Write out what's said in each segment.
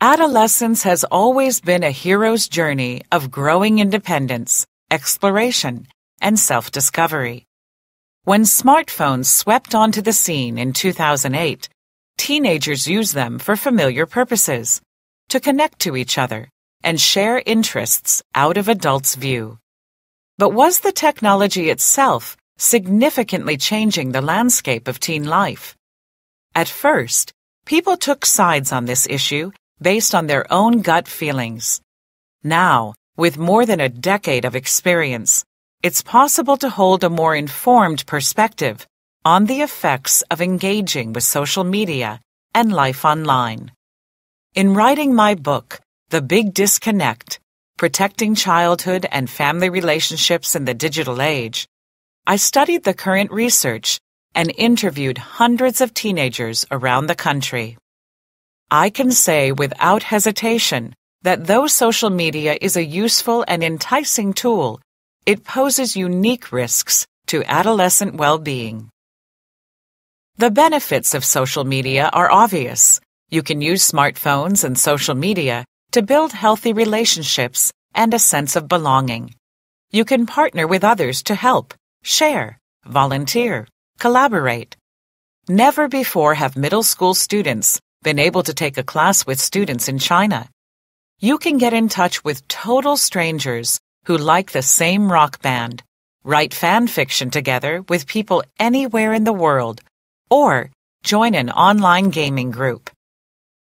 Adolescence has always been a hero's journey of growing independence, exploration, and self discovery. When smartphones swept onto the scene in 2008, teenagers used them for familiar purposes to connect to each other and share interests out of adults' view. But was the technology itself significantly changing the landscape of teen life? At first, people took sides on this issue based on their own gut feelings. Now, with more than a decade of experience, it's possible to hold a more informed perspective on the effects of engaging with social media and life online. In writing my book, The Big Disconnect Protecting Childhood and Family Relationships in the Digital Age, I studied the current research and interviewed hundreds of teenagers around the country. I can say without hesitation that though social media is a useful and enticing tool, it poses unique risks to adolescent well-being. The benefits of social media are obvious. You can use smartphones and social media to build healthy relationships and a sense of belonging. You can partner with others to help, share, volunteer, collaborate. Never before have middle school students been able to take a class with students in China. You can get in touch with total strangers who like the same rock band, write fan fiction together with people anywhere in the world, or join an online gaming group.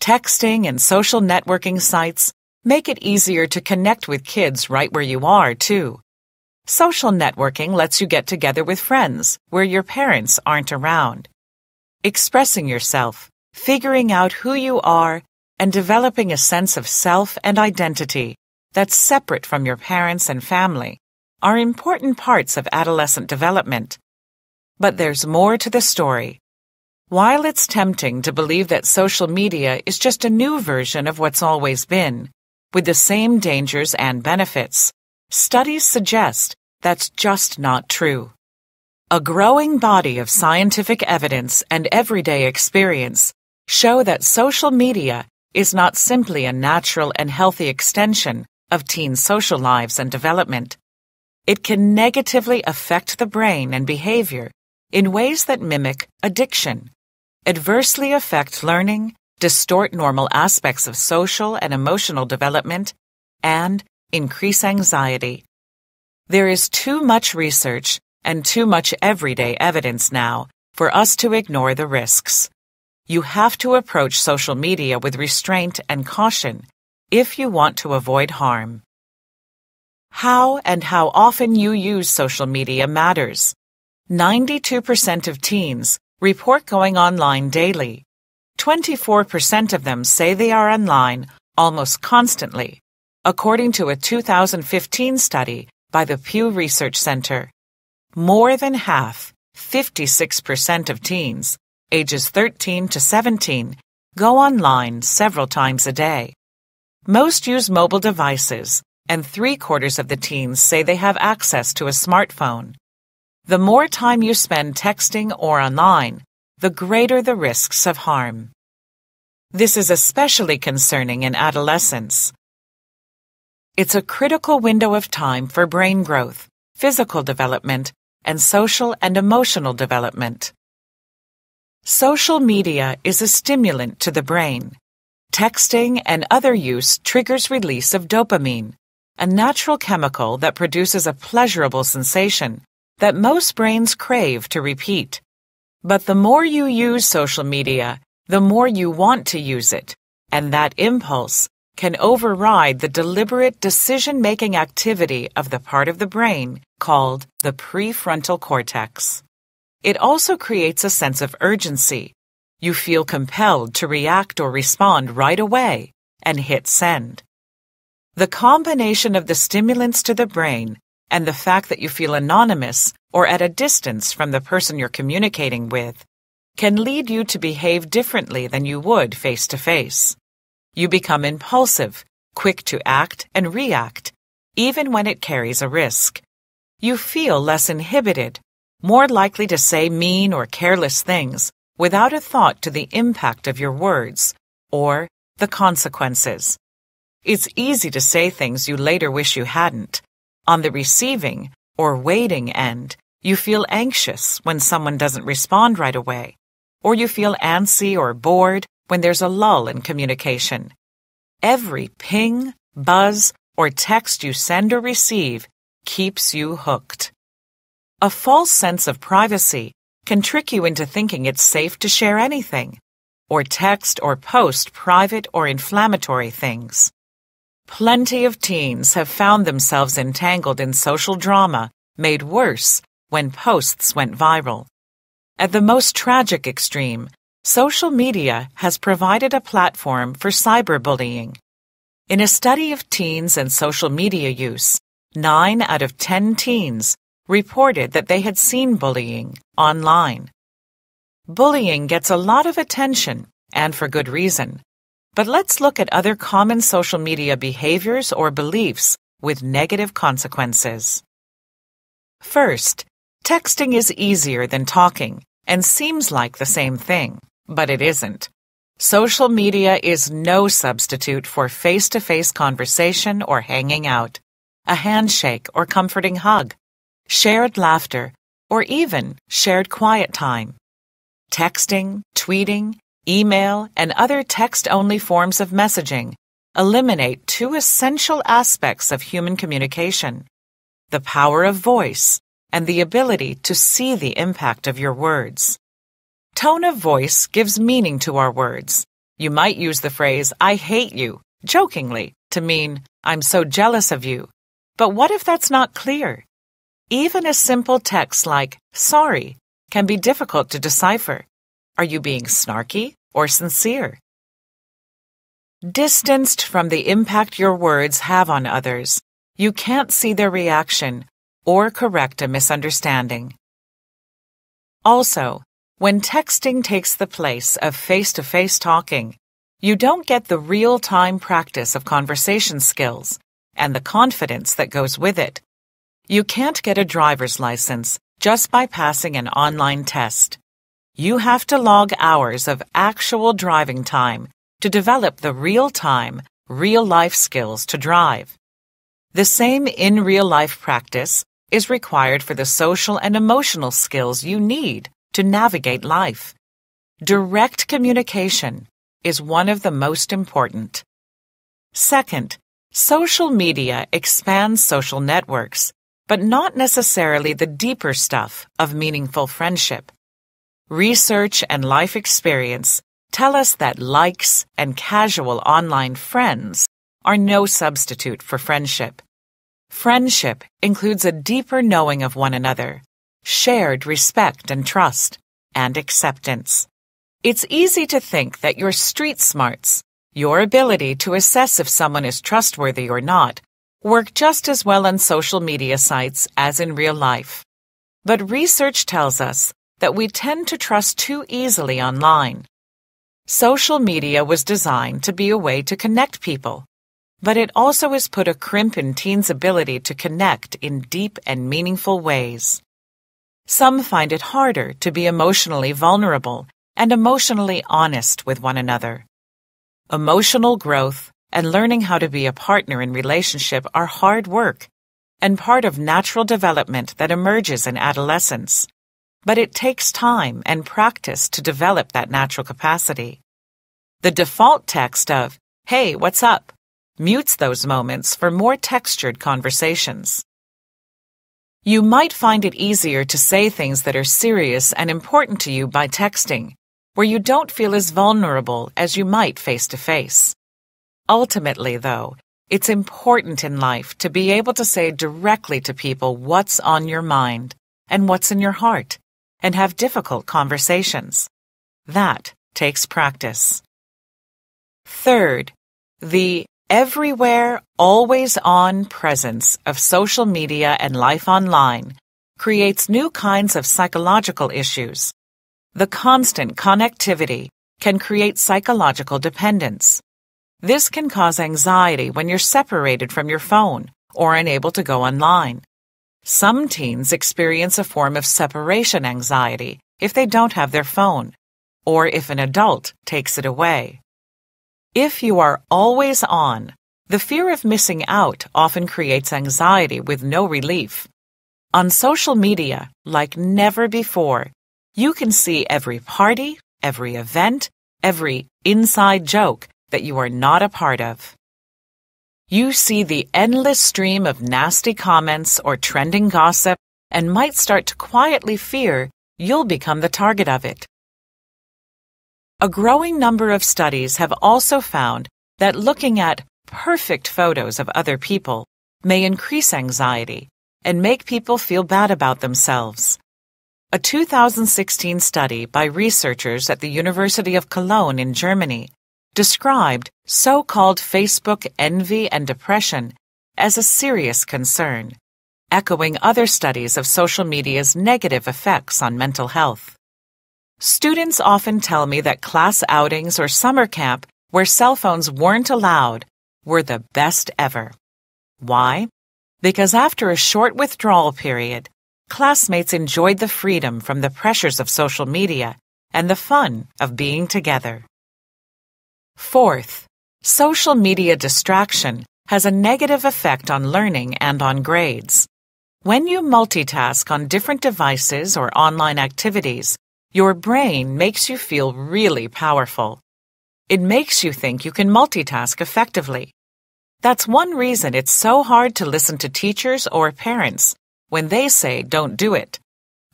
Texting and social networking sites make it easier to connect with kids right where you are, too. Social networking lets you get together with friends where your parents aren't around. Expressing yourself figuring out who you are and developing a sense of self and identity that's separate from your parents and family are important parts of adolescent development. But there's more to the story. While it's tempting to believe that social media is just a new version of what's always been, with the same dangers and benefits, studies suggest that's just not true. A growing body of scientific evidence and everyday experience show that social media is not simply a natural and healthy extension of teens' social lives and development. It can negatively affect the brain and behavior in ways that mimic addiction, adversely affect learning, distort normal aspects of social and emotional development, and increase anxiety. There is too much research and too much everyday evidence now for us to ignore the risks. You have to approach social media with restraint and caution if you want to avoid harm. How and how often you use social media matters. 92% of teens report going online daily. 24% of them say they are online almost constantly, according to a 2015 study by the Pew Research Center. More than half, 56% of teens, ages 13 to 17, go online several times a day. Most use mobile devices, and three quarters of the teens say they have access to a smartphone. The more time you spend texting or online, the greater the risks of harm. This is especially concerning in adolescence. It's a critical window of time for brain growth, physical development, and social and emotional development. Social media is a stimulant to the brain. Texting and other use triggers release of dopamine, a natural chemical that produces a pleasurable sensation that most brains crave to repeat. But the more you use social media, the more you want to use it, and that impulse can override the deliberate decision making activity of the part of the brain called the prefrontal cortex it also creates a sense of urgency. You feel compelled to react or respond right away and hit send. The combination of the stimulants to the brain and the fact that you feel anonymous or at a distance from the person you're communicating with can lead you to behave differently than you would face to face. You become impulsive, quick to act and react, even when it carries a risk. You feel less inhibited more likely to say mean or careless things without a thought to the impact of your words or the consequences. It's easy to say things you later wish you hadn't. On the receiving or waiting end, you feel anxious when someone doesn't respond right away, or you feel antsy or bored when there's a lull in communication. Every ping, buzz, or text you send or receive keeps you hooked. A false sense of privacy can trick you into thinking it's safe to share anything, or text or post private or inflammatory things. Plenty of teens have found themselves entangled in social drama made worse when posts went viral. At the most tragic extreme, social media has provided a platform for cyberbullying. In a study of teens and social media use, 9 out of 10 teens reported that they had seen bullying online. Bullying gets a lot of attention, and for good reason. But let's look at other common social media behaviors or beliefs with negative consequences. First, texting is easier than talking and seems like the same thing, but it isn't. Social media is no substitute for face to face conversation or hanging out, a handshake or comforting hug, shared laughter, or even shared quiet time. Texting, tweeting, email, and other text only forms of messaging eliminate two essential aspects of human communication the power of voice and the ability to see the impact of your words. Tone of voice gives meaning to our words. You might use the phrase, I hate you, jokingly, to mean, I'm so jealous of you. But what if that's not clear? Even a simple text like, sorry, can be difficult to decipher. Are you being snarky or sincere? Distanced from the impact your words have on others, you can't see their reaction or correct a misunderstanding. Also, when texting takes the place of face to face talking, you don't get the real time practice of conversation skills and the confidence that goes with it. You can't get a driver's license just by passing an online test. You have to log hours of actual driving time to develop the real time, real life skills to drive. The same in real life practice is required for the social and emotional skills you need to navigate life. Direct communication is one of the most important. Second, social media expands social networks but not necessarily the deeper stuff of meaningful friendship. Research and life experience tell us that likes and casual online friends are no substitute for friendship. Friendship includes a deeper knowing of one another, shared respect and trust, and acceptance. It's easy to think that your street smarts, your ability to assess if someone is trustworthy or not, work just as well on social media sites as in real life. But research tells us that we tend to trust too easily online. Social media was designed to be a way to connect people, but it also has put a crimp in teens' ability to connect in deep and meaningful ways. Some find it harder to be emotionally vulnerable and emotionally honest with one another. Emotional growth and learning how to be a partner in relationship are hard work and part of natural development that emerges in adolescence. But it takes time and practice to develop that natural capacity. The default text of, Hey, what's up? mutes those moments for more textured conversations. You might find it easier to say things that are serious and important to you by texting, where you don't feel as vulnerable as you might face to face. Ultimately, though, it's important in life to be able to say directly to people what's on your mind and what's in your heart and have difficult conversations. That takes practice. Third, the everywhere, always on presence of social media and life online creates new kinds of psychological issues. The constant connectivity can create psychological dependence. This can cause anxiety when you're separated from your phone or unable to go online. Some teens experience a form of separation anxiety if they don't have their phone or if an adult takes it away. If you are always on, the fear of missing out often creates anxiety with no relief. On social media, like never before, you can see every party, every event, every inside joke, that you are not a part of. You see the endless stream of nasty comments or trending gossip and might start to quietly fear you'll become the target of it. A growing number of studies have also found that looking at perfect photos of other people may increase anxiety and make people feel bad about themselves. A 2016 study by researchers at the University of Cologne in Germany described so called Facebook envy and depression as a serious concern, echoing other studies of social media's negative effects on mental health. Students often tell me that class outings or summer camp where cell phones weren't allowed were the best ever. Why? Because after a short withdrawal period, classmates enjoyed the freedom from the pressures of social media and the fun of being together. Fourth, social media distraction has a negative effect on learning and on grades. When you multitask on different devices or online activities, your brain makes you feel really powerful. It makes you think you can multitask effectively. That's one reason it's so hard to listen to teachers or parents when they say don't do it.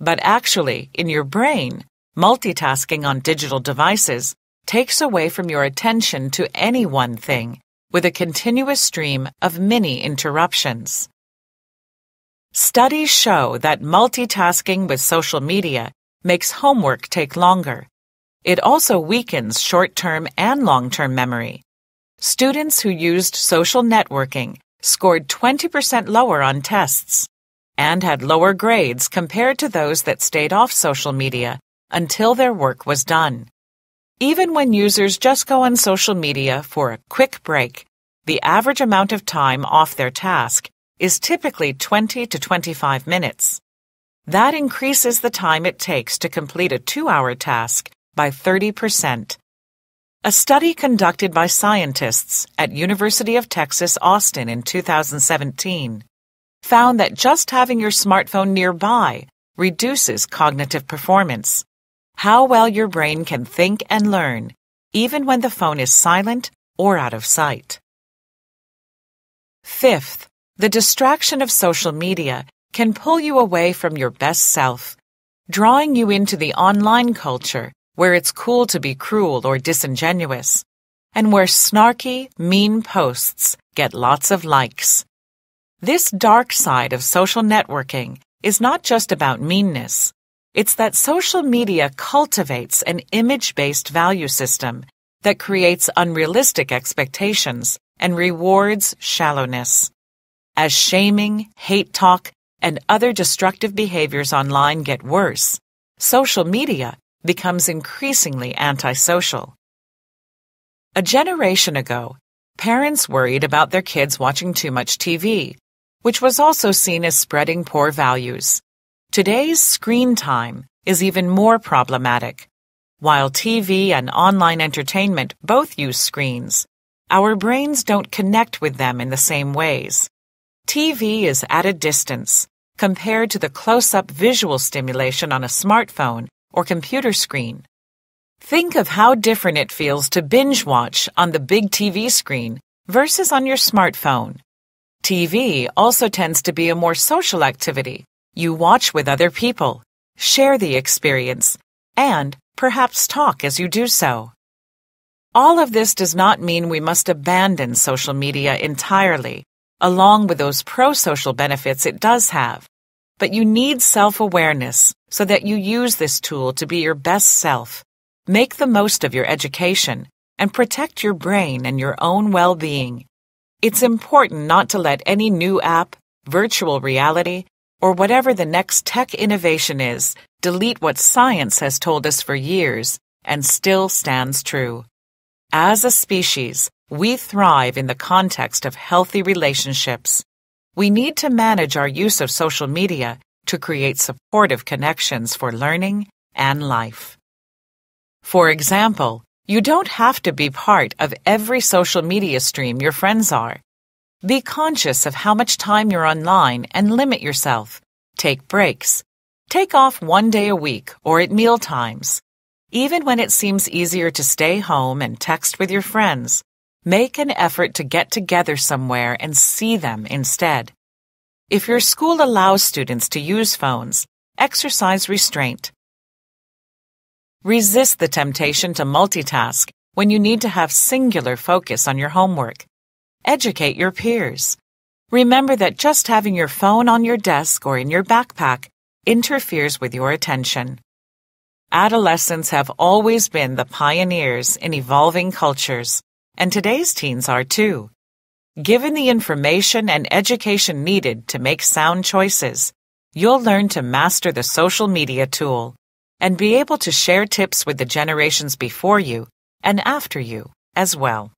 But actually, in your brain, multitasking on digital devices takes away from your attention to any one thing with a continuous stream of mini interruptions. Studies show that multitasking with social media makes homework take longer. It also weakens short term and long term memory. Students who used social networking scored 20% lower on tests and had lower grades compared to those that stayed off social media until their work was done. Even when users just go on social media for a quick break, the average amount of time off their task is typically 20 to 25 minutes. That increases the time it takes to complete a two hour task by 30%. A study conducted by scientists at University of Texas Austin in 2017 found that just having your smartphone nearby reduces cognitive performance how well your brain can think and learn, even when the phone is silent or out of sight. Fifth, the distraction of social media can pull you away from your best self, drawing you into the online culture where it's cool to be cruel or disingenuous, and where snarky, mean posts get lots of likes. This dark side of social networking is not just about meanness. It's that social media cultivates an image based value system that creates unrealistic expectations and rewards shallowness. As shaming, hate talk, and other destructive behaviors online get worse, social media becomes increasingly antisocial. A generation ago, parents worried about their kids watching too much TV, which was also seen as spreading poor values. Today's screen time is even more problematic. While TV and online entertainment both use screens, our brains don't connect with them in the same ways. TV is at a distance compared to the close up visual stimulation on a smartphone or computer screen. Think of how different it feels to binge watch on the big TV screen versus on your smartphone. TV also tends to be a more social activity you watch with other people, share the experience, and perhaps talk as you do so. All of this does not mean we must abandon social media entirely, along with those pro social benefits it does have. But you need self awareness so that you use this tool to be your best self, make the most of your education, and protect your brain and your own well being. It's important not to let any new app, virtual reality, or whatever the next tech innovation is, delete what science has told us for years and still stands true. As a species, we thrive in the context of healthy relationships. We need to manage our use of social media to create supportive connections for learning and life. For example, you don't have to be part of every social media stream your friends are. Be conscious of how much time you're online and limit yourself. Take breaks. Take off one day a week or at meal times. Even when it seems easier to stay home and text with your friends, make an effort to get together somewhere and see them instead. If your school allows students to use phones, exercise restraint. Resist the temptation to multitask when you need to have singular focus on your homework. Educate your peers. Remember that just having your phone on your desk or in your backpack interferes with your attention. Adolescents have always been the pioneers in evolving cultures, and today's teens are too. Given the information and education needed to make sound choices, you'll learn to master the social media tool and be able to share tips with the generations before you and after you as well.